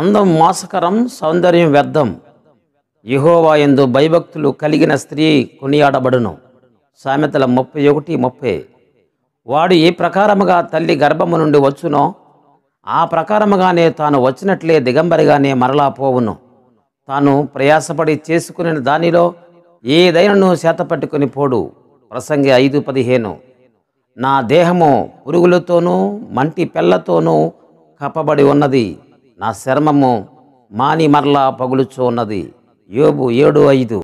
అందం మోసకరం సౌందర్యం వ్యర్థం యహోవా ఎందు భయభక్తులు కలిగిన స్త్రీ కొనియాడబడును సామెతల ముప్పై ఒకటి ముప్పై వాడు ఏ ప్రకారముగా తల్లి గర్భము నుండి వచ్చునో ఆ ప్రకారముగానే తాను వచ్చినట్లే దిగంబరిగానే మరలా పోవును తాను ప్రయాసపడి చేసుకుని దానిలో ఏదైనాను శాతపట్టుకుని పోడు ప్రసంగి ఐదు పదిహేను నా దేహము పురుగులతోనూ మంటి పెళ్లతోనూ కప్పబడి ఉన్నది నా శర్మము మాని మరలా పగులుచున్నది యోబు ఏడు ఐదు